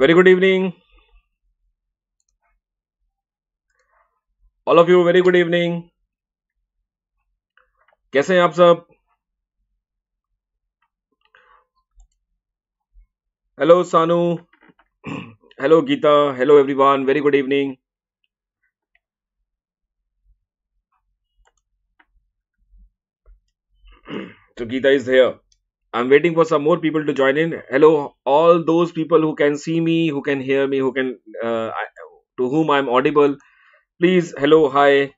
Very good evening all of you very good evening कैसे हैं आप सब hello Sanu hello Geeta hello everyone very good evening तो Geeta is here I'm waiting for some more people to join in. Hello, all those people who can see me, who can hear me, who can uh, to whom I'm audible. Please, hello, hi.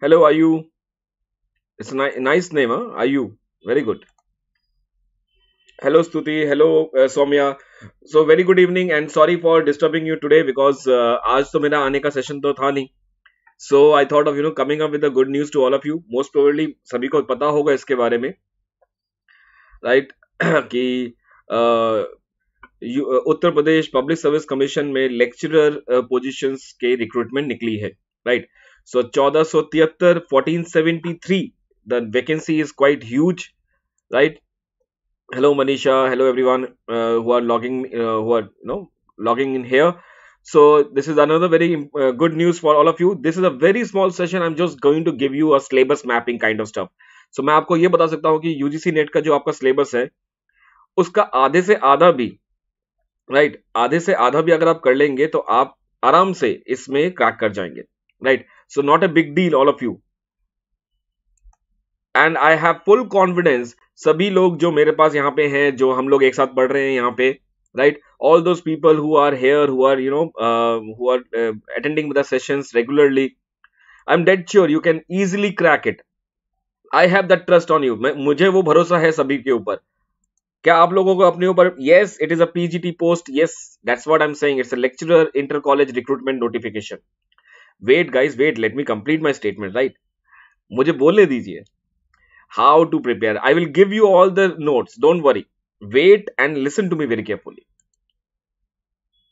Hello, are you? It's a ni nice name, huh? Are you? Very good. Hello, Stuti. Hello, uh, Somya. So very good evening, and sorry for disturbing you today because uh, आज तो मेरा आने का तो था नहीं. So I thought of you know coming up with the good news to all of you. Most probably सभी को पता होगा इसके बारे में. राइट कि Uttar Pradesh public service commission में लेक्चरर पोजीशंस uh, के रिक्रूटमेंट निकली है राइट सो चौदह सौ तिहत्तर fourteen seventy three the vacancy is quite huge right hello manisha hello everyone uh, who are uh, logging in here so this is another very good news for all of you this is a very small session i'm just going to give you a syllabus mapping kind of stuff so मैं आपको ये बता सकता हूं कि UGC net का जो आपका सिलेबस है उसका आधे से आधा भी राइट right, आधे से आधा भी अगर आप कर लेंगे तो आप आराम से इसमें क्रैक कर जाएंगे right so not a big deal all of you and I have full confidence सभी लोग जो मेरे पास यहाँ पे हैं जो हम लोग एक साथ पढ़ रहे हैं यहाँ पे right all those people who are here who are you know who are attending with sessions regularly I am dead sure you can easily crack it I have that trust on you मुझे वो भरोसा है सभी के ऊपर क्या आप लोगों को अपने ऊपर yes it is a PGT post yes that's what I am saying it's a lecturer inter college recruitment notification wait guys wait let me complete my statement right मुझे बोलने दीजिए how to prepare I will give you all the notes don't worry wait and listen to me very carefully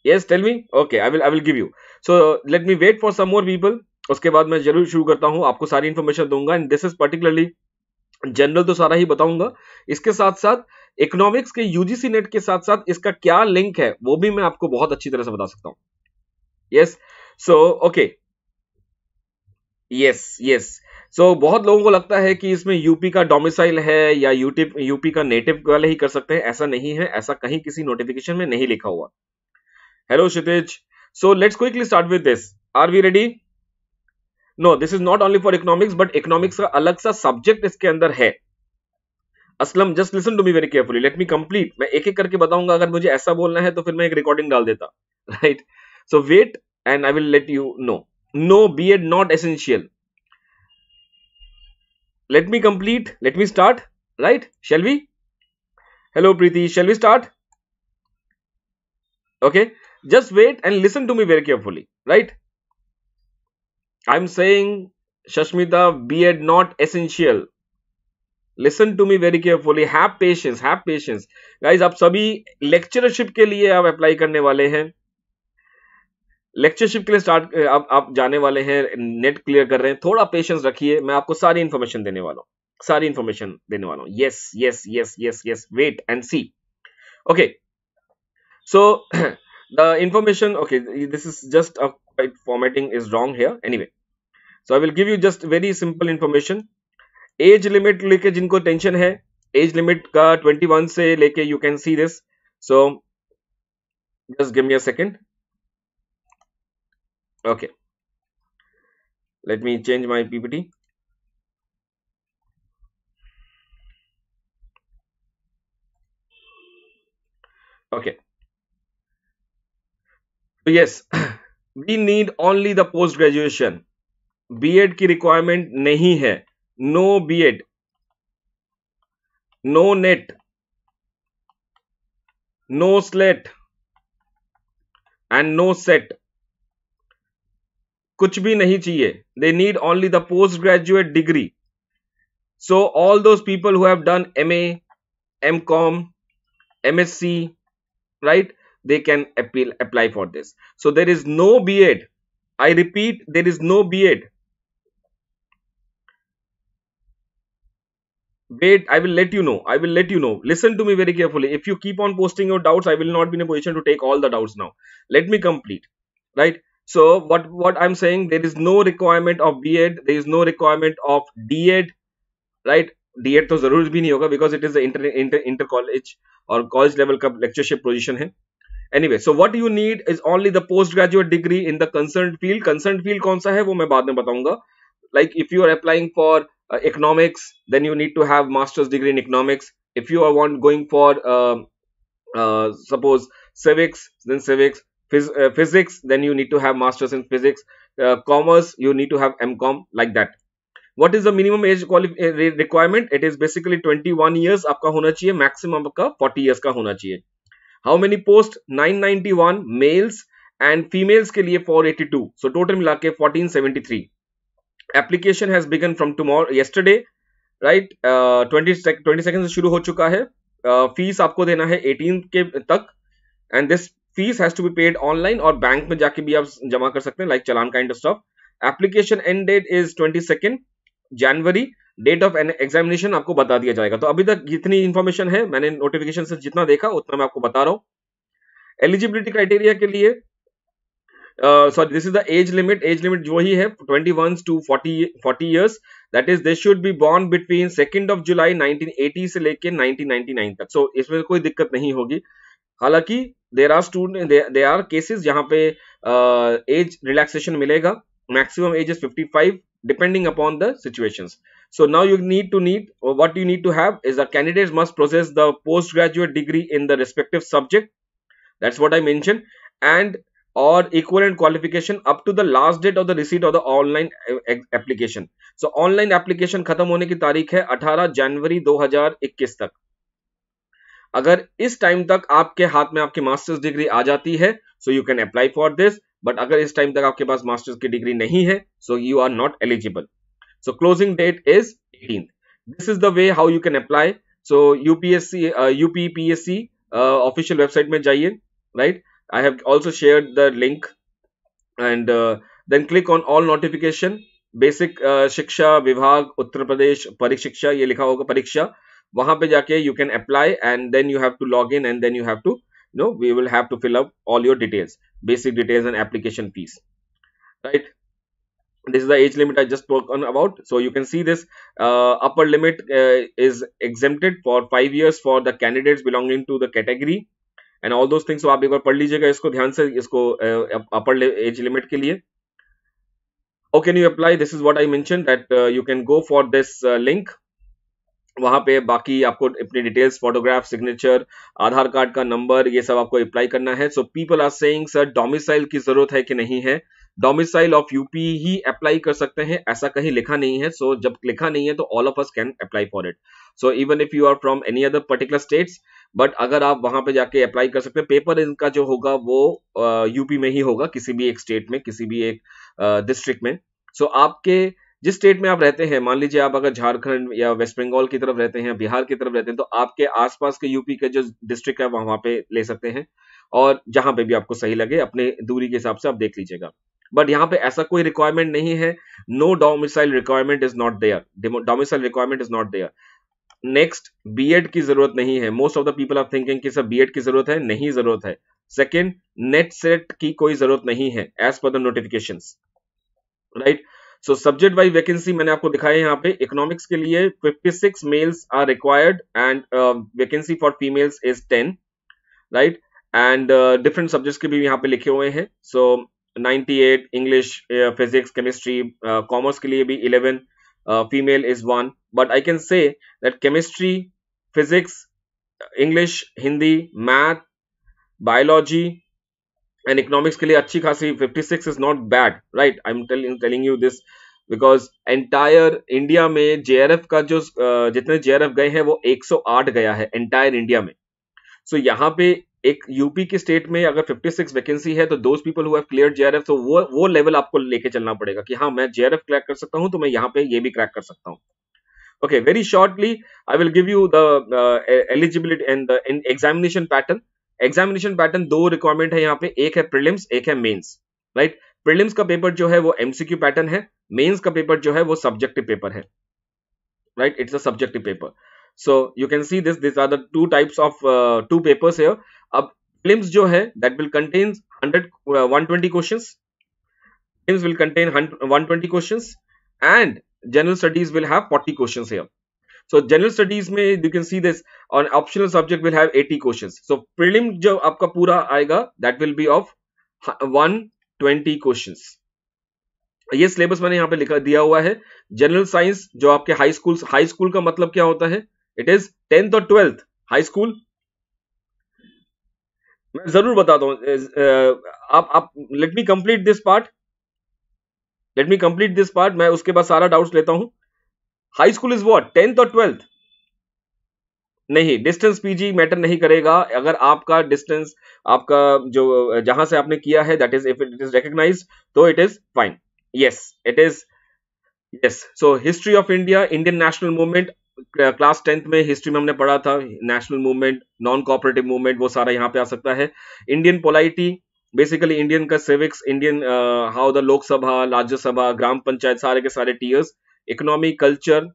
yes tell me okay i will i will give you so let me wait for some more people उसके बाद मैं जरूर शुरू करता हूँ आपको सारी information दूंगा and this is particularly general तो सारा ही बताऊंगा इसके साथ साथ इकोनॉमिक्स के यूजीसी नेट के साथ साथ इसका क्या लिंक है वो भी मैं आपको बहुत अच्छी तरह से बता सकता हूँ yes so okay yes yes so बहुत लोगों को लगता है कि इसमें यूपी का डोमिसाइल है या यूटी यूपी का नेटिव वाले ही कर सकते हैं ऐसा नहीं है ऐसा कहीं किसी नोटिफिकेशन में नहीं लिखा हुआ hello Kshitij so let's quickly start with this are we ready no this is not only for economics but economics का अलग सा सब्जेक्ट इसके अंदर है Aslam just listen to me very carefully let me complete मैं एक एक करके बताऊंगा अगर मुझे ऐसा बोलना है तो फिर मैं एक रिकॉर्डिंग डाल देता right so wait and I will let you know no B Ed not essential let me complete let me start right shall we hello Preeti shall we start okay just wait and listen to me very carefully right I'm saying, Shashmita, be it not essential. Listen to me very carefully Have patience. Have patience. Guys, आप सभी lectureship के लिए आप apply करने वाले हैं lectureship के लिए स्टार्ट आप, आप जाने वाले हैं नेट क्लियर कर रहे हैं थोड़ा पेशेंस रखिए मैं आपको सारी इन्फॉर्मेशन देने वाला हूँ सारी इन्फॉर्मेशन देने वाला हूँ yes yes yes yes yes wait and see okay so the information okay this is just a is wrong here anyway so i will give you just very simple information Age limit, लेके जिनको tension है age limit का 21 से लेके you can see this so just give me a second okay let me change my ppt okay so yes we need only the post graduation B Ed की requirement नहीं है no B Ed no NET no SLET and no SET कुछ भी नहीं चाहिए they need only the post graduate degree so all those people who have done M A M Com M S C right appeal apply for this so there is no B Ed I repeat there is no B Ed wait i will let you know i will let you know listen to me very carefully if you keep on posting your doubts i will not be in a position to take all the doubts now let me complete right so what what i'm saying there is no requirement of b.ed there is no requirement of d.ed right d.ed to zarur bhi nahi hoga because it is the inter inter inter college or college level ka lectureship position hai anyway so what you need is only the postgraduate degree in the concerned field concerned field kaun sa hai wo main baad mein bataunga like if you are applying for uh, economics then you need to have master's degree in economics if you are want going for um, uh, suppose civics then civics Phys- uh, physics then you need to have masters in physics uh, commerce you need to have mcom like that what is the minimum age eh, requirement it is basically 21 years आपका होना चाहिए maximum आपका 40 years का होना चाहिए how many post 991 males and females के लिए 482 so total मिला 1473 application has begun from tomorrow yesterday right twenty twenty second से शुरू हो चुका है फीस uh, आपको देना है एटीन के तक and this fees has be paid online और बैंक में जाके भी आप जमा कर सकते हैं like challan kind of staff application end date is twenty second January date of examination आपको बता दिया जाएगा तो अभी तक जितनी इन्फॉर्मेशन है मैंने नोटिफिकेशन से जितना देखा उतना मैं आपको बता रहा हूँ एलिजिबिलिटी क्राइटेरिया के लिए Uh, sorry, this is the age limit. Age limit वही है 21 to 40 40 years. That is, they should be born between 2nd of July 1980 से लेके 1999 तक. So इसमें कोई दिक्कत नहीं होगी. हालांकि there are there they are cases जहाँ पे uh, age relaxation मिलेगा maximum age 55 depending upon the situations. So now you need to need what you need to have is that candidates must possess the postgraduate degree in the respective subject. That's what I mentioned. And equal and qualification up to the last date of the receipt of the online application so online application खत्म होने की तारीख है 18 जनवरी 2021 तक अगर इस time तक आपके हाथ में आपकी मास्टर्स डिग्री आ जाती है so you can apply for this but अगर इस टाइम तक आपके पास मास्टर्स की डिग्री नहीं है so you are not eligible so closing date is eighteen this is the way how you can apply so UPSC UPPSC official website में जाइए right right? I have also shared the link and uh, then click on all notification basic uh, shiksha vibhag uttar pradesh parikshiksha ye likha hoga pariksha wahan pe jaake you can apply and then you have to log in and then you have to no. we will have to fill up all your details basic details and application fees right this is the age limit i just spoke on about so you can see this uh, upper limit is exempted for 5 years for the candidates belonging to the category and all those things आप एक बार पढ़ लीजिएगा इसको ध्यान से इसको अपर as limit के लिए oh can you apply this is what I mentioned that uh, you can go for uh, वहां पे बाकी आपको अपनी details photograph signature Aadhaar card का नंबर ये सब आपको अप्लाई करना है so people are saying sir domicile की जरूरत है कि नहीं है डोमिसाइल ऑफ यूपी ही अप्लाई कर सकते हैं ऐसा कहीं लिखा नहीं है सो so, जब लिखा नहीं है तो all of us can apply for it so even if you are from any other particular states but अगर आप वहां पे जाके अप्लाई कर सकते हैं पेपर इनका जो होगा वो यूपी में ही होगा किसी भी एक स्टेट में किसी भी एक डिस्ट्रिक्ट में सो so, आपके जिस स्टेट में आप रहते हैं मान लीजिए आप अगर झारखंड या वेस्ट बंगाल की तरफ रहते हैं बिहार की तरफ रहते हैं तो आपके आसपास के यूपी के जो डिस्ट्रिक्ट है वहां पे ले सकते हैं और जहां पे भी आपको सही लगे अपने दूरी के हिसाब से आप देख लीजिएगा बट यहाँ पे ऐसा कोई रिक्वायरमेंट नहीं है no domicile requirement is not there domicile requirement is not there next B Ed की जरूरत नहीं है most of the people are thinking कि सर बीएड की जरूरत है नहीं जरूरत है सेकेंड नेट सेट की कोई जरूरत नहीं है as per the notification right so subject wise vacancy मैंने आपको दिखाई यहाँ पे इकोनॉमिक्स के लिए 56 males are required and vacancy for females is 10 right and different subjects के भी यहाँ पे लिखे हुए हैं so so, 98 English physics chemistry commerce के लिए भी eleven uh, female is one but i can say that chemistry physics english hindi math biology and economics ke liye achhi khasi 56 is not bad right i'm telling telling you this because entire India में JRF का जो जितने JRF गए हैं वो 108 गया है entire India में सो so, यहाँ पे एक यूपी के स्टेट में अगर 56 वैकेंसी है तो those people who clear JRF तो वो वो लेवल आपको लेके चलना पड़ेगा कि हाँ मैं जेआरएफ क्रैक कर सकता हूँ तो मैं यहाँ पे ये भी क्रैक कर सकता हूँ okay very shortly I will give you the eligibility and examination pattern examination pattern दो रिक्वायरमेंट है यहाँ पे एक है प्रिलिम्स एक है मेन्स राइट प्रिलिम्स का पेपर जो है वो एमसीक्यू पैटर्न है मेन्स का पेपर जो है वो सब्जेक्टिव पेपर है right it's a subjective paper so you can see this this are the two types of two papers here अब प्रीलिम्स जो है that will contain 100 120 questions prelims will contain 120 questions and general studies will have 40 questions here so general studies में you can see this on optional subject will have 80 questions so prelims जो आपका पूरा आएगा that will be of 120 questions ये syllabus मैंने यहां पे लिखा दिया हुआ है जनरल साइंस जो आपके हाई स्कूल हाई स्कूल का मतलब क्या होता है इट इज टेंथ और ट्वेल्थ हाई स्कूल मैं जरूर बताता हूँ आप आप let me complete this part let me complete this part मैं उसके बाद सारा डाउट्स लेता हूं high school is what tenth और ट्वेल्थ नहीं डिस्टेंस पीजी मैटर नहीं करेगा अगर आपका डिस्टेंस आपका जो जहां से आपने किया है that is if it is recognise तो it is fine yes it is yes so history of India Indian national movement class tenth में हिस्ट्री में हमने पढ़ा था national movement non cooperative movement वो सारा यहाँ पे आ सकता है इंडियन पोलाइटी बेसिकली इंडियन का civics Indian how the Lok Sabha Rajya Sabha gram panchayat सारे के सारे tiers economy culture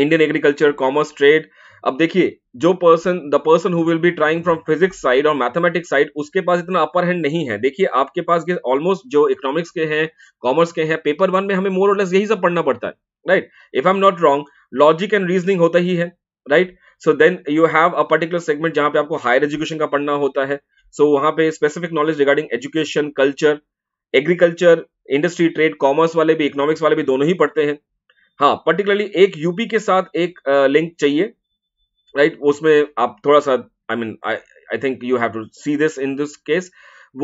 Indian agriculture commerce trade अब देखिए जो person the person who will be trying from physics side और मैथमेटिक्स साइड उसके पास इतना अपर हैंड नहीं है देखिए आपके पास ऑलमोस्ट जो इकोनॉमिक्स के हैं कॉमर्स के हैं पेपर वन में हमें मोर और लेस यही सब पढ़ना पड़ता है right if I am not wrong logic and reasoning होता ही है right so then you have a particular segment जहां पे आपको हायर एजुकेशन का पढ़ना होता है सो so, वहां पे specific knowledge regarding education culture agriculture industry trade commerce वाले भी इकोनॉमिक्स वाले भी दोनों ही पढ़ते हैं हाँ पर्टिकुलरली एक यूपी के साथ एक लिंक uh, चाहिए राइट right? उसमें आप थोड़ा सा I mean I think you have to see this in this case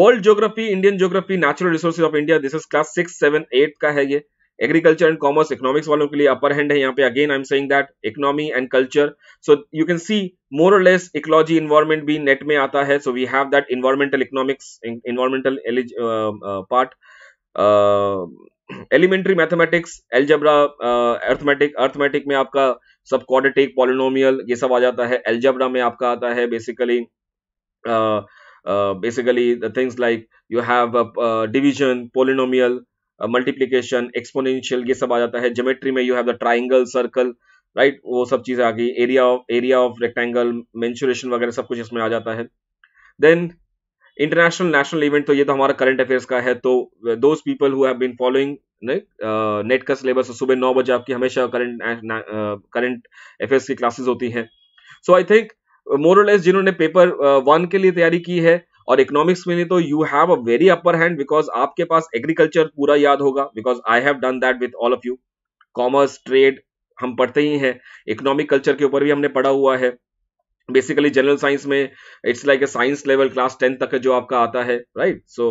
world geography Indian geography natural resources of India this is class six seven eight का है ये एग्रीकल्चर एंड कॉमर्स इकोनॉमिक्स वालों के लिए अपर हैंड है यहाँ पे again I am saying that economy and culture so you can see more और लेस इकोलॉजी इन्वायरमेंट भी नेट में आता है so we have that environmental economics environmental part elementary mathematics algebra arithmetic arithmetic में आपका सब क्वाड्रेटिक पॉलिनोमियल ये सब आ जाता है एल्जब्रा में आपका आता है basically basically things like you have division polynomial multiplication exponential ये सब आ जाता है जोमेट्री में you have the triangle circle right वो सब चीज़ें आ गई area of area of rectangle mensuration वगैरह सब कुछ इसमें आ जाता है देन इंटरनेशनल नेशनल इवेंट तो ये तो हमारा करंट अफेयर्स का है तो those people who have been following NET का सिलेबस सुबह नौ बजे आपकी हमेशा करंट करंट अफेयर्स की क्लासेस होती हैं सो आई थिंक मोरलेस जिन्होंने पेपर वन के लिए तैयारी की है और इकोनॉमिक्स में नहीं तो you have a very upper hand because आपके पास एग्रीकल्चर पूरा याद होगा because I have done that with all of you commerce trade हम पढ़ते ही हैं इकोनॉमिक कल्चर के ऊपर भी हमने पढ़ा हुआ है बेसिकली जनरल साइंस में it's like a science level class ten तक जो आपका आता है right so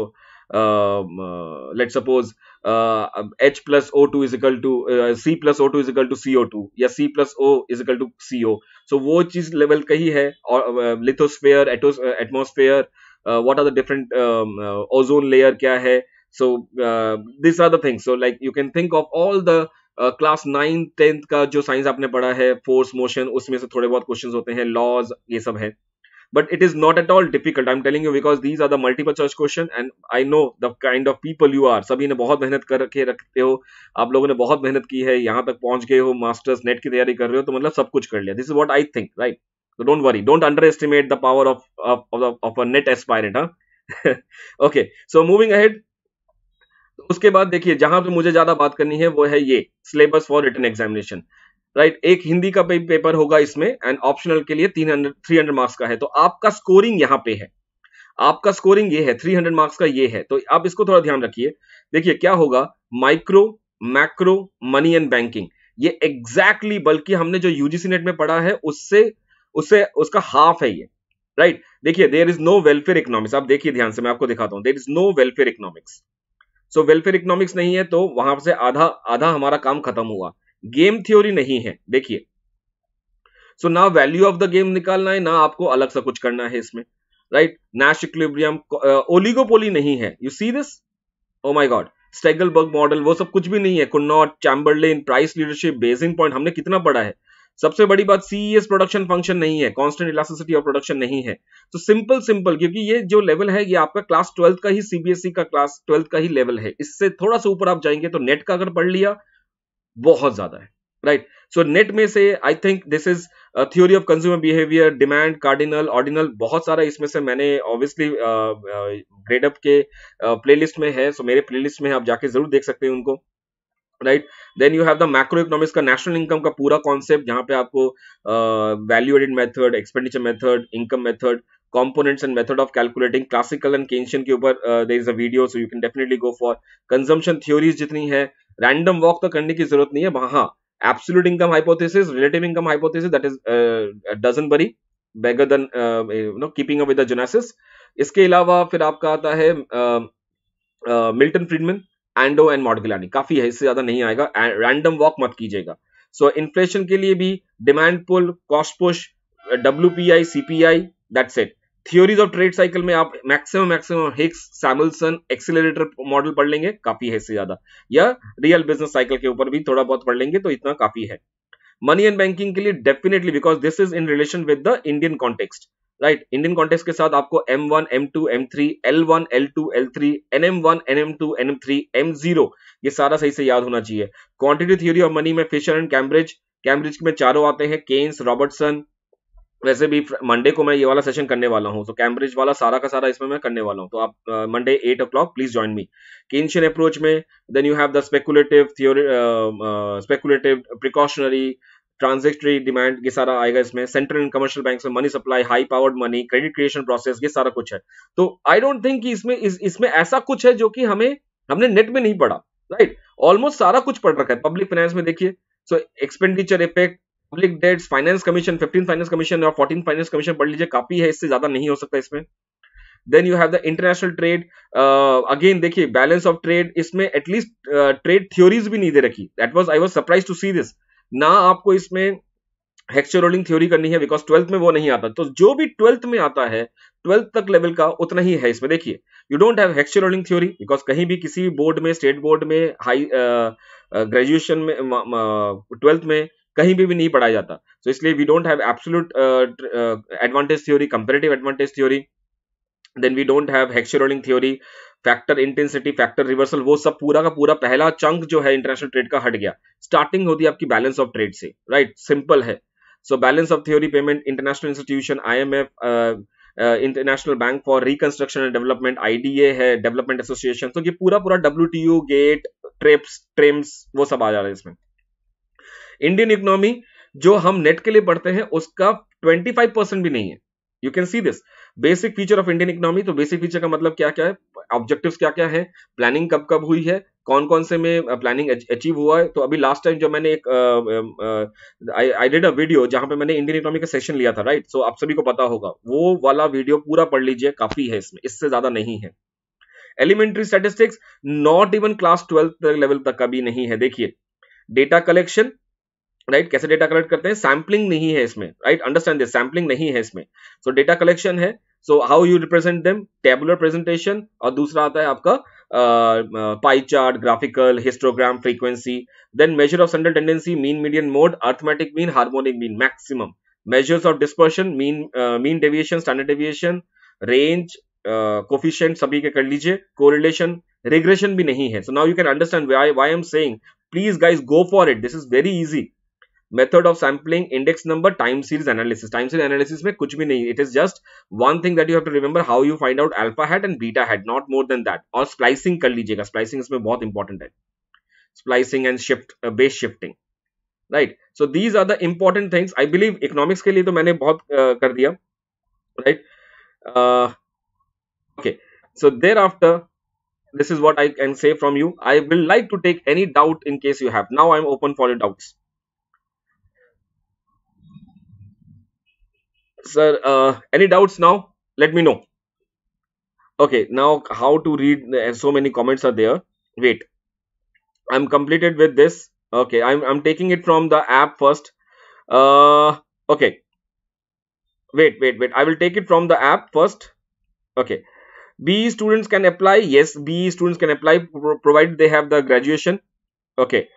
let suppose H plus O two is equal to C plus O two is equal to C O two या C plus O is equal to C O so वो चीज level कही है और lithosphere atmosphere uh, Uh, what are the different ozone layer क्या है सो hai so uh, these are the things so like you can think class nine tenth का जो science आपने पढ़ा है फोर्स मोशन उसमें से थोड़े बहुत क्वेश्चन होते हैं लॉज ये सब है but it is not at all difficult I am telling you because these are the multiple choice question and I know the kind of people you are सभी ने बहुत मेहनत करके रखते हो आप लोगों ने बहुत मेहनत की है यहां तक पहुंच गए हो मास्टर्स नेट की तैयारी कर रहे हो तो मतलब सब कुछ कर लिया this is what I think right So don't worry. Don't underestimate the power of, of, of, of a net aspirant. Huh? okay. So moving ahead. उसके बाद देखिए जहां पे मुझे ज्यादा बात करनी है वो है ये syllabus for written examination right एक हिंदी का पेपर होगा इसमें एंड ऑप्शनल के लिए 300 300 मार्क्स का है तो आपका स्कोरिंग यहाँ पे है आपका स्कोरिंग ये है 300 मार्क्स का ये है तो आप इसको थोड़ा ध्यान रखिए देखिए क्या होगा micro macro money and banking ये एग्जैक्टली exactly बल्कि हमने जो यूजीसी नेट में पढ़ा है उससे उससे उसका हाफ है ये राइट देखिए there is no welfare economics आप देखिए ध्यान से मैं आपको दिखाता हूँ there is no welfare economics so welfare economics नहीं है तो वहां से आधा आधा हमारा काम खत्म हुआ गेम थ्योरी नहीं है देखिए सो so, ना वैल्यू ऑफ द गेम निकालना है ना आपको अलग सा कुछ करना है इसमें राइट नैश इक्लिब्रियम ओलिगोपोली नहीं है you see this oh my God Stackelberg model वो सब कुछ भी नहीं है Cournot Chamberlin price leadership basing point हमने कितना पढ़ा है सबसे बड़ी बात सीईएस प्रोडक्शन फंक्शन नहीं है कांस्टेंट इलास्टिसिटी ऑफ प्रोडक्शन नहीं है तो सिंपल सिंपल क्योंकि ये जो लेवल है ये आपका क्लास ट्वेल्थ का ही सीबीएसई e का क्लास ट्वेल्थ का ही लेवल है इससे थोड़ा सा ऊपर आप जाएंगे तो नेट का अगर पढ़ लिया बहुत ज्यादा है राइट सो नेट में से I think this is theory of consumer behaviour demand cardinal ordinal बहुत सारा इसमें से मैंने ऑब्वियसली ग्रेड अप के प्लेलिस्ट uh, में है सो so मेरे प्लेलिस्ट में आप जाके जरूर देख सकते हैं उनको right then you have the macroeconomics का नेशनल इनकम का पूरा कॉन्सेप्ट जहां पे आपको value added method expenditure method income method components and method of calculating classical and keynesian के ऊपर is a video so you can definitely go for consumption theories जितनी है रैंडम वॉक तो करने की जरूरत नहीं है वहां absolute income hypothesis relative income hypothesis that is Duesenberry beggar then no keeping up with the Joneses इसके अलावा फिर आपका आता है Milton Friedman Ando and Modigliani काफी है इससे ज्यादा नहीं आएगा रैंडम वॉक मत कीजिएगा सो so, इन्फ्लेशन के लिए भी demand pull cost push W P I C P I that's it theories of trade cycle में आप maximum maximum Hicks Samuelson accelerator model पढ़ लेंगे काफी है इससे ज्यादा या रियल बिजनेस साइकिल के ऊपर भी थोड़ा बहुत पढ़ लेंगे तो इतना काफी है मनी एंड बैंकिंग के लिए definitely because this is in relation with the Indian context right Indian context के साथ आपको M one M two M three L one L two L three N M one N M two N M three M zero ये सारा सही से याद होना चाहिए क्वांटिटी थ्योरी ऑफ मनी में फिशर एंड कैम्ब्रिज कैम्ब्रिज में चारों आते हैं केन्स रॉबर्टसन वैसे भी मंडे को मैं ये वाला सेशन करने वाला हूँ तो कैम्ब्रिज वाला सारा का सारा इसमें मैं करने वाला हूँ तो आप Monday eight o'clock please join me Keynesian approach में then you have the speculative theory speculative precautionary transactionary demand ये सारा आएगा इसमें सेंट्रल एंड कमर्शियल बैंक में money supply high powered money credit creation process ये सारा कुछ है तो आई डोंट थिंक इसमें इस, इसमें ऐसा कुछ है जो कि हमें हमने नेट में नहीं पढ़ा राइट ऑलमोस्ट सारा कुछ पढ़ रखा है पब्लिक फाइनेंस में देखिए so expenditure effect public debts finance commission fifteen finance commission और फोर्टीन फाइनेंस कमीशन पढ़ लीजिए काफी है इससे ज्यादा नहीं हो सकता इसमें then you have the international trade again देखिए बैलेंस ऑफ ट्रेड इसमें एटलीस्ट ट्रेड थ्योरीज भी नहीं दे रखी that was I was surprise to see this ना आपको इसमें हेक्सर रोलिंग थ्योरी करनी है बिकॉज ट्वेल्थ में वो नहीं आता तो जो भी ट्वेल्थ में आता है ट्वेल्थ तक लेवल का उतना ही है इसमें देखिए you don't have Heckscher Ohlin theory because कहीं भी किसी भी बोर्ड में स्टेट बोर्ड में हाई ग्रेजुएशन uh, uh, में ट्वेल्थ में कहीं भी, भी नहीं पढ़ाया जाता सो so, इसलिए we don't have absolute advantage theory comparative advantage theory then we don't have Heckscher Ohlin theory factor intensity factor reversal वो सब पूरा का पूरा पहला चंक जो है इंटरनेशनल ट्रेड का हट गया स्टार्टिंग होती है आपकी बैलेंस ऑफ ट्रेड से राइट सिंपल है so balance of theory payment international institution IMF international bank for reconstruction and development IDA है डेवलपमेंट एसोसिएशन तो ये पूरा पूरा डब्ल्यू गेट ट्रेप्स ट्रेम्स वो सब आ जा रहा है इसमें इंडियन इकोनॉमी जो हम नेट के लिए पढ़ते हैं उसका 25 परसेंट भी नहीं है you can see this basic feature of Indian economy तो बेसिक फीचर का मतलब क्या क्या है ऑब्जेक्टिव क्या क्या है प्लानिंग कब कब हुई है कौन कौन से में प्लानिंग uh, अचीव हुआ है तो अभी लास्ट टाइम जो मैंने एक आई डिड अ वीडियो जहां पे मैंने इंडियन इकोनॉमी का सेशन लिया था राइट right? सो so, आप सभी को पता होगा वो वाला वीडियो पूरा पढ़ लीजिए काफी है इसमें इससे ज्यादा नहीं है elementary statistics not even class twelfth level तक का भी नहीं है देखिए डेटा कलेक्शन राइट कैसे डेटा कलेक्ट करते हैं सैम्पलिंग नहीं है इसमें राइट अंडरस्टैंड दिस सैम्पलिंग नहीं है इसमें सो डेटा कलेक्शन है so how you represent them tabular presentation और दूसरा आता है आपका pie chart graphical histogram frequency then measure of central tendency mean median mode arithmetic mean harmonic mean maximum measures of dispersion mean mean deviation standard deviation range coefficient सभी के कर लीजिए correlation regression भी नहीं है so now you can understand why I am saying please guys go for it this is very easy method of sampling index number time series analysis time series analysis mein kuch bhi it is just one thing that you have to remember how you find out alpha hat and beta hat not more than that or splicing kar lijiyega splicing isme bahut important hai splicing and shift uh, base shifting right so these are the important things i believe economics ke liye to maine bahut uh, kar right uh, okay so thereafter this is what i can say from you i will like to take any doubt in case you have now i am open for your doubts sir uh, any doubts now let me know okay now how to read uh, so many comments are there wait i'm completed with this okay i'm, I'm taking it from the app first uh okay wait wait wait i will take it from the app first okay be students can apply yes be students can apply provided they have the graduation okay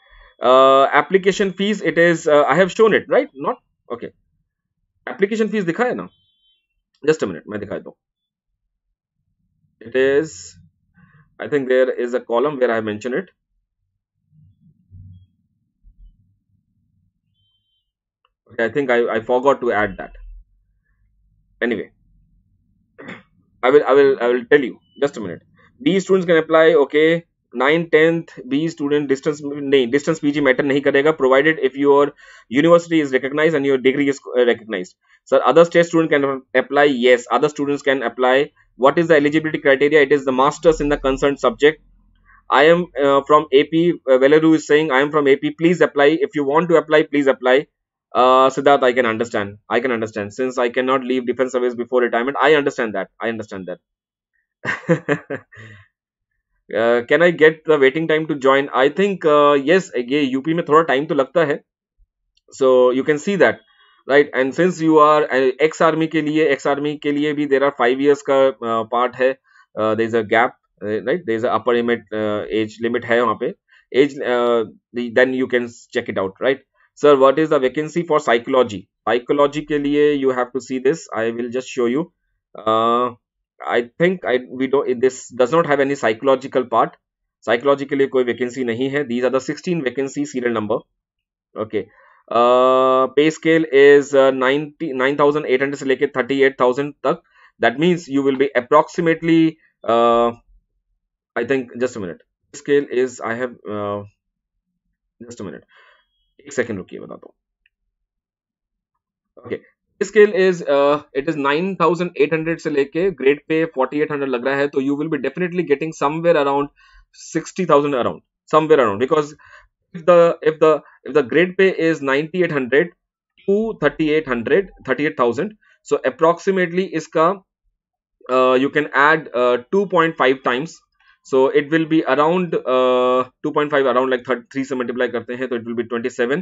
uh application fees it is uh, i have shown it right not okay application fees दिखा है ना just a minute मैं दिखा देता हूँ it is I think there is a column where I mention it i think i i forgot to add that anyway i will i will i will tell you just a minute these students can apply okay 9th, 10th B student distance नहीं distance PG matter नहीं करेगा provided if your university is recognized and your degree is uh, recognized. Sir, other state student can apply. Yes, other students can apply. what is the eligibility criteria it is the masters in the concerned subject i am uh, from ap uh, velaru is saying i am from ap please apply if you want to apply please apply uh, siddharth i can understand i can understand since i cannot leave defense service before retirement i understand that i understand that can I get the waiting time to join I think yes ये UP में थोड़ा time तो लगता है so you can see that right and since you are ex army के लिए ex army के लिए भी देर आर फाइव ईयर्स का पार्ट uh, है there is a gap right there is upper limit age limit है वहाँ पे age then you can check it out right sir what is the vacancy for psychology psychology के लिए you have to see this I will just show you I think we don't this does not have any psychological part. Psychologically, no vacancy. Nahi These are the 16 vacancies. serial number. Okay. Uh, pay scale is uh, 9,800 9, to 38,000. That means you will be approximately, uh, I think, just a minute. Scale is, I have, uh, just a minute. Ek second, rukhi, batata. Okay. Scale is it is nine thousand eight hundred से लेके grade pay forty eight hundred लग रहा है तो you will be definitely getting somewhere around sixty thousand around somewhere around because if the if the if the grade pay is 9800 to 3800 38000 so approximately इसका you can add two point five times so it will be around uh, 2.5 around like three, 3 से multiply करते हैं तो it will be 27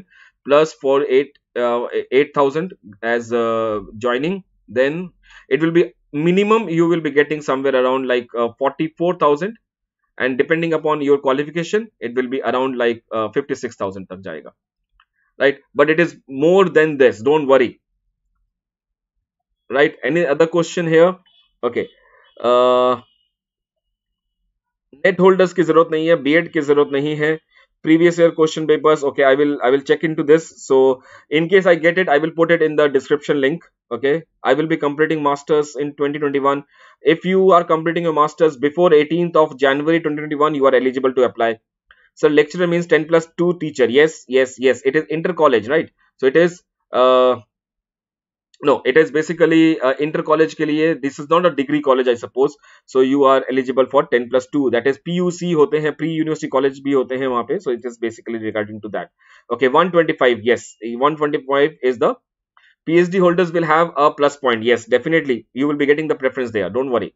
plus for 8 uh, 8000 as uh, joining then it will be minimum you will be getting somewhere around like uh, 44000 and depending upon your qualification it will be around like uh, 56000 tak jayega right but it is more than this don't worry right any other question here okay uh Net holders की जरूरत नहीं है BEd की जरूरत नहीं है previous year question papers okay i will i will check into this so in case i get it i will put it in the description link okay i will be completing masters in 2021 if you are completing your masters before 18th of january 2021 you are eligible to apply so lecturer means 10 plus 2 teacher yes yes yes it is inter college right so it is uh, no it is basically uh, inter college ke liye this is not a degree college i suppose so you are eligible for 10 plus 2 that is puc hote hain pre university college bhi hote hain wahan pe so it is basically regarding to that okay 125 yes 125 is the phd holders will have a plus point yes definitely you will be getting the preference there don't worry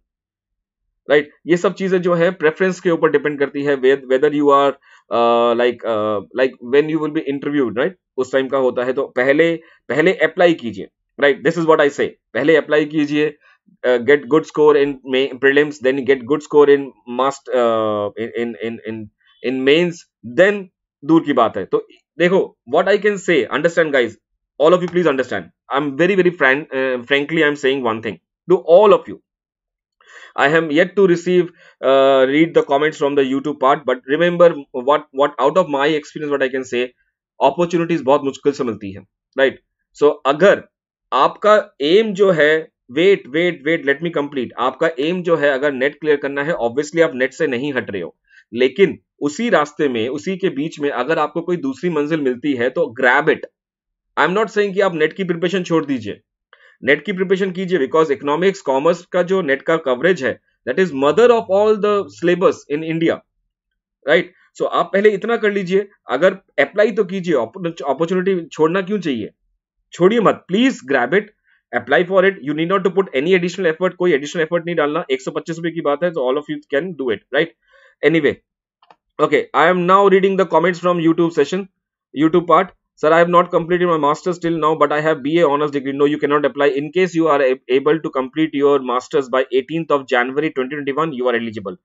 right right? ये सब चीजें जो है preference के ऊपर depend करती है whether you are like like when you will be interviewed right उस टाइम का होता है तो पहले पहले अप्लाई कीजिए right this is what I say पहले अप्लाई कीजिए get good score in prelims then get good score in must in in in in mains then दूर की बात है तो देखो what I can say understand guys all of you please understand I am very very frankly I am saying one thing to all of you I am yet to receive uh, read the comments from the YouTube part, but remember what what out of my experience what I can say, opportunities बहुत मुश्किल से मिलती है, right? So अगर आपका aim जो है wait wait wait let me complete आपका एम जो है अगर नेट क्लियर करना है ऑब्वियसली आप नेट से नहीं हट रहे हो लेकिन उसी रास्ते में उसी के बीच में अगर आपको कोई दूसरी मंजिल मिलती है तो grab it I am not saying कि आप नेट की प्रिपरेशन छोड़ दीजिए नेट की प्रिपरेशन कीजिए बिकॉज इकोनॉमिक्स कॉमर्स का जो नेट का कवरेज है that is mother of all the syllabus in India right so आप पहले इतना कर लीजिए अगर अप्लाई तो कीजिए अपॉर्चुनिटी छोड़ना क्यों चाहिए छोड़िए मत please grab it apply for it you need not to put any additional effort कोई एडिशनल एफर्ट नहीं डालना एक सौ पच्चीस रुपए की बात है तो all of you can do it right anyway okay I am now reading the comment from YouTube session YouTube part sir I have not completed my masters till now but I have B honours degree no you cannot apply in case you are able to complete your masters by eighteen of January twenty twenty one you are eligible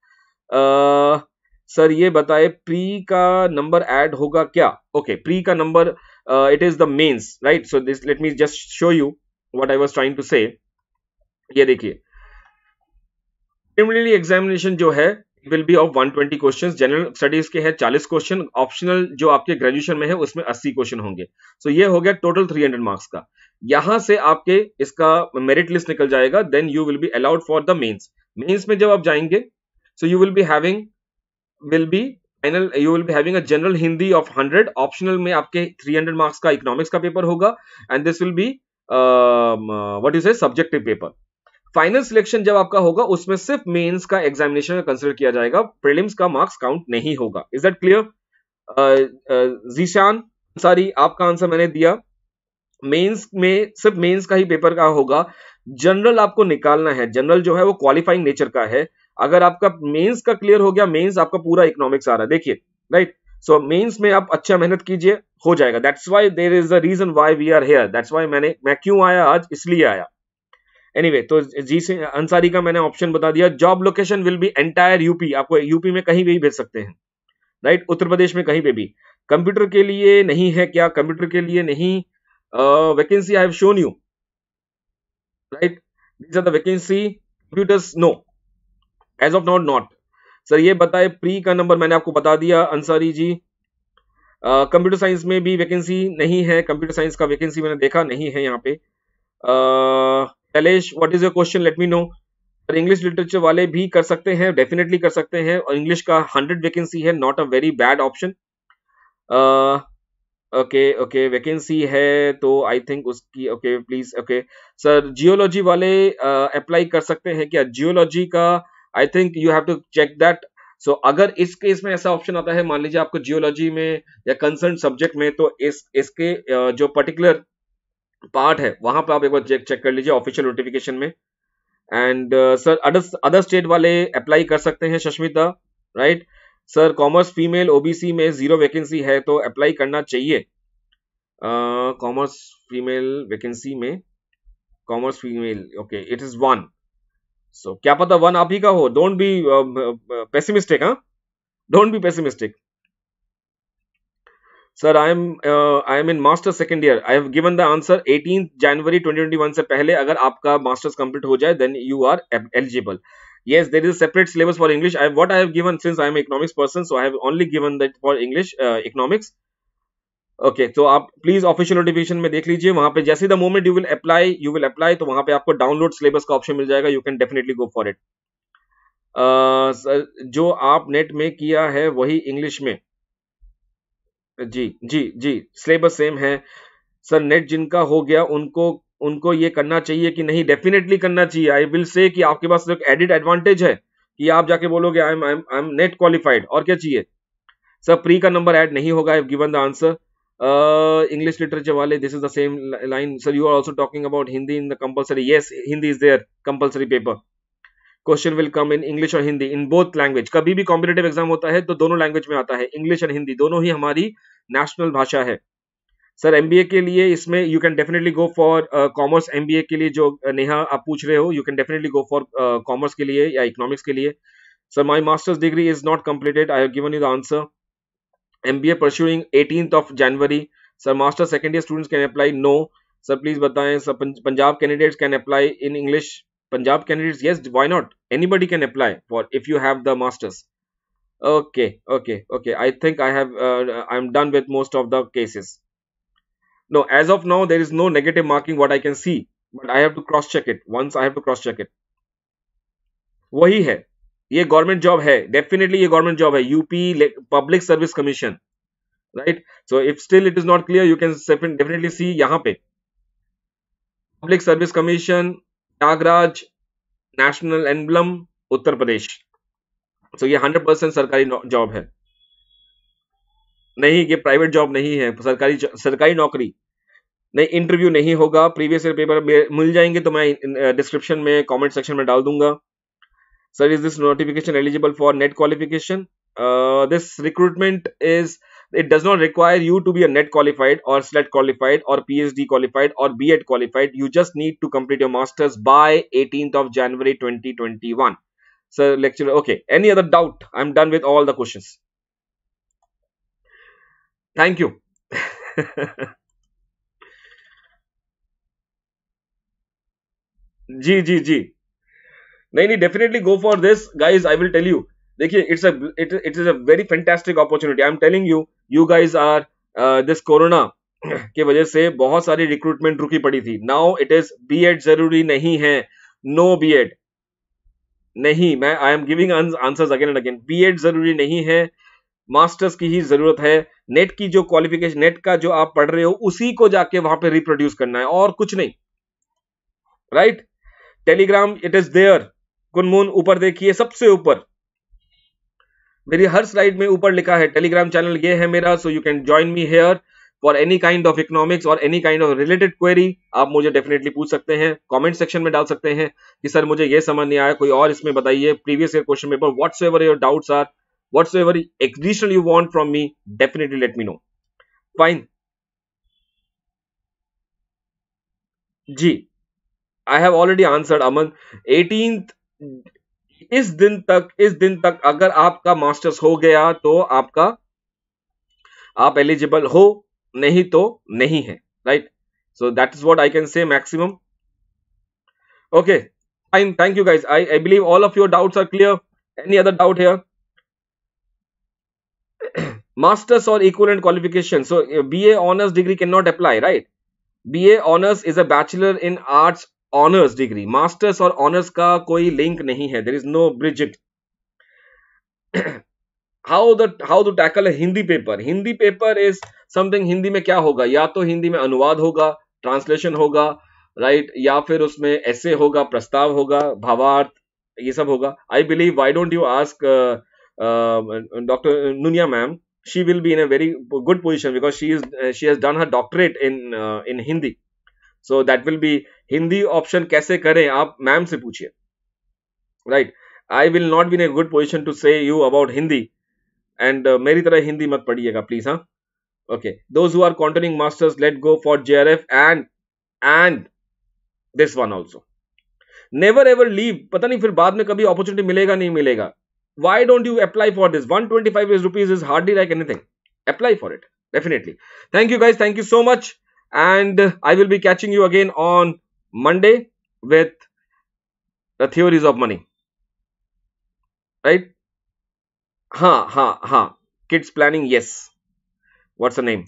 sir ये बताए pre का number add होगा क्या okay okay, pre का number uh, it is the means right so this let me just show you what i was trying to say ye dekhiye preliminary examination जो है will be of 120 questions general studies के है 40 question optional जो आपके graduation में है उसमें 80 question होंगे सो so ये हो गया टोटल 300 मार्क्स का यहां से आपके इसका मेरिट लिस्ट निकल जाएगा then you will be allowed for the mains mains में जब आप जाएंगे so you will be having will be final you will be having a general Hindi of 100 optional में आपके 300 मार्क्स का इकोनॉमिक्स का पेपर होगा and this will be what you say subjective paper final selection जब आपका होगा उसमें सिर्फ मेंस का एग्जामिनेशन कंसिडर किया जाएगा प्रीलिम्स का मार्क्स काउंट नहीं होगा is that clear Zeeshan sorry आपका आंसर मैंने दिया मेंस में सिर्फ मेंस का ही पेपर का होगा जनरल आपको निकालना है जनरल जो है वो क्वालिफाइंग नेचर का है अगर आपका मेंस का क्लियर हो गया मेंस आपका पूरा इकोनॉमिक्स आ रहा है देखिए राइट सो मेंस में आप अच्छा मेहनत कीजिए हो जाएगा that's why there is a reason why we are here that's why मैंने मैं क्यों आया आज इसलिए आया एनी anyway, तो जी से अंसारी का मैंने ऑप्शन बता दिया job location will be entire UP आपको यूपी में कहीं भी भेज सकते हैं राइट उत्तर प्रदेश में कहीं पे भी कंप्यूटर के लिए नहीं है क्या कंप्यूटर के लिए नहीं vacancy I have shown you right are the vacancy computers no age of not not sir ये बताए प्री का नंबर मैंने आपको बता दिया Ansari ji computer uh, science में भी वैकेंसी नहीं है कंप्यूटर साइंस का वैकेंसी मैंने देखा नहीं है यहाँ पे Kailash what is your question let me know sir English literature वाले भी कर सकते हैं डेफिनेटली कर सकते हैं और इंग्लिश का हंड्रेड वैकेंसी है not a very bad option okay okay vacancy है तो आई थिंक उसकी okay please okay sir geology वाले अप्लाई uh, कर सकते हैं क्या जियोलॉजी का I think you have to check that so अगर इस केस में ऐसा ऑप्शन आता है मान लीजिए आपको जियोलॉजी में या कंसर्न सब्जेक्ट में तो इस इसके जो पर्टिकुलर पार्ट है वहां पर आप एक बार चेक चेक कर लीजिए ऑफिशियल नोटिफिकेशन में एंड सर अदर स्टेट वाले अप्लाई कर सकते हैं Shashmita right sir commerce female OBC में जीरो वैकेंसी है तो अप्लाई करना चाहिए कॉमर्स फीमेल वैकेंसी में commerce female okay it is one so क्या पता वन आप ही का हो डोंट बी पेसिमिस्टिक हाँ don't be pessimistic sir I am I am in masters second year I have given the answer 18 जनवरी 2021 से पहले अगर आपका मास्टर्स कंप्लीट हो जाए then you are eligible yes there is separate syllabus for English I what I have given since I am economics person so I have only given that for English economics okay तो आप please official notification में देख लीजिए वहां पे जैसे the moment you will apply you will apply तो वहां पे आपको डाउनलोड सिलेबस का ऑप्शन मिल जाएगा you can definitely go for it जो आप नेट में किया है वही इंग्लिश में जी जी जी सिलेबस सेम है सर नेट जिनका हो गया उनको उनको ये करना चाहिए कि नहीं डेफिनेटली करना चाहिए आई विल से कि आपके पास एक एडिट एडवांटेज है कि आप जाके बोलोगे I am I am NET qualified और क्या चाहिए सर प्री का नंबर ऐड नहीं होगा given the answer uh, English literature wale, this is the same line. Sir, you are also talking about Hindi in the compulsory. Yes, Hindi is there, compulsory paper. Question will come in English और Hindi in both language कभी भी competitive exam होता है तो दोनों language में आता है इंग्लिश और हिंदी दोनों ही हमारी नेशनल भाषा है सर एमबीए के लिए इसमें you can definitely go for commerce MBA के लिए जो uh, नेहा आप पूछ रहे हो you can definitely go for commerce के लिए या इकोनॉमिक्स के लिए sir my masters degree is not completed I have given you the answer MBA pursuing 18th of January. Sir, master second year students can apply. No. Sir, please बताएं. Sir, Punjab candidates can apply in English. Punjab candidates, yes. Why not? Anybody can apply for if you have the masters. Okay, okay, okay. I think I have. Uh, I'm done with most of the cases. No, as of now, there is no negative marking what I can see, but I have to cross check it. Once I have to cross check it. वही है ये government job है definitely ये government job है UP public service commission right so if still it is not clear you can definitely see यहां पे public service commission Tyagraj national emblem Uttar Pradesh so so, ये hundred percent सरकारी जॉब है नहीं ये प्राइवेट जॉब नहीं है सरकारी सरकारी नौकरी नहीं इंटरव्यू नहीं होगा प्रीवियस ईयर पेपर मिल जाएंगे तो मैं डिस्क्रिप्शन uh, में कमेंट सेक्शन में डाल दूंगा Sir, is this notification eligible for net qualification? Uh, this recruitment is it does not require you to be a net qualified or slet qualified or phd qualified or b.ed qualified you just need to complete your masters by 18th of january 2021 so lecturer okay any other doubt i'm done with all the questions thank you जी जी जी नहीं नहीं definitely go for this guys I will tell you देखिए it's it is a very fantastic opportunity I am telling you you guys are this corona की वजह से बहुत सारी रिक्रूटमेंट रुकी पड़ी थी now it is B Ed जरूरी नहीं है नो बी एड नहीं मैं I am giving answers again and again B Ed जरूरी नहीं है मास्टर्स की ही जरूरत है नेट की जो क्वालिफिकेशन नेट का जो आप पढ़ रहे हो उसी को जाके वहां पे रिप्रोड्यूस करना है और कुछ नहीं right Telegram it is there moon ऊपर देखिए सबसे ऊपर मेरी हर स्लाइड में ऊपर लिखा है टेलीग्राम चैनल ये है मेरा so you can join me here for any kind of economics और any kind of related query आप मुझे डेफिनेटली पूछ सकते हैं कमेंट सेक्शन में डाल सकते हैं कि सर मुझे ये समझ नहीं आया कोई और इसमें बताइए previous year question paper whatsoever your doubts are whatsoever additional you want from me definitely let me know fine जी I have already answered Aman eighteen इस दिन तक इस दिन तक अगर आपका मास्टर्स हो गया तो आपका आप एलिजिबल हो नहीं तो नहीं है right so that is what I can say maximum okay fine thank you guys I I believe all of your doubts are clear any other doubt here masters और equal and qualification so B honours degree can not apply right B A honours is a bachelor in arts honours degree masters और honours का कोई link नहीं है there is no bridge it how the how to tackle Hindi paper Hindi paper is something Hindi में क्या होगा या तो हिंदी में अनुवाद होगा ट्रांसलेशन होगा राइट right? या फिर उसमें ऐसे होगा प्रस्ताव होगा भावार्थ ये सब होगा I believe why don't you ask doctor Nuniya ma'am she will be in a very good position because she is she has done her doctorate in in Hindi so that will be Hindi option कैसे करें आप ma'am से पूछिए right I will not be in a good position to say you about Hindi and मेरी तरह हिंदी मत पढ़िएगा please हाँ okay those who are containing masters let go for jrf and and this one also never ever leave पता नहीं फिर बाद में कभी opportunity मिलेगा नहीं मिलेगा why don't you apply for this 125 rupees is hardly like anything apply for it definitely thank you guys thank you so much and i will be catching you again on monday with the theories of money right ha ha ha kids planning yes what's the name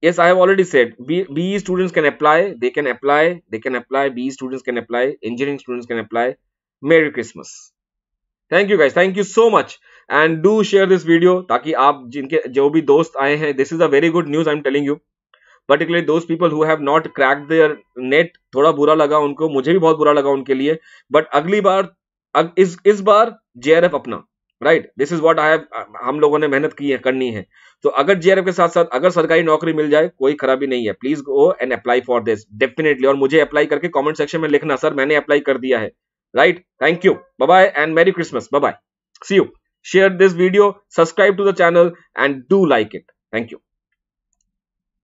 yes i have already said B, be students can apply they can apply they can apply be students can apply engineering students can apply merry christmas Thank you guys. Thank you so much. And do share this video ताकि आप जिनके जो भी दोस्त आए हैं this is a very good news I am telling particularly those people who have not crack there NET थोड़ा बुरा लगा उनको मुझे भी बहुत बुरा लगा उनके लिए बट अगली बार अग, इस इस बार जेआरएफ अपना right this is what I have हम लोगों ने मेहनत की है करनी है तो अगर जेआरएफ के साथ साथ अगर सरकारी नौकरी मिल जाए कोई खराबी नहीं है please go and apply for this definitely और मुझे अप्लाई करके कमेंट सेक्शन में लिखना सर मैंने अप्लाई कर दिया है right thank you bye and merry Christmas bye see you share this video subscribe to the channel and do like it thank you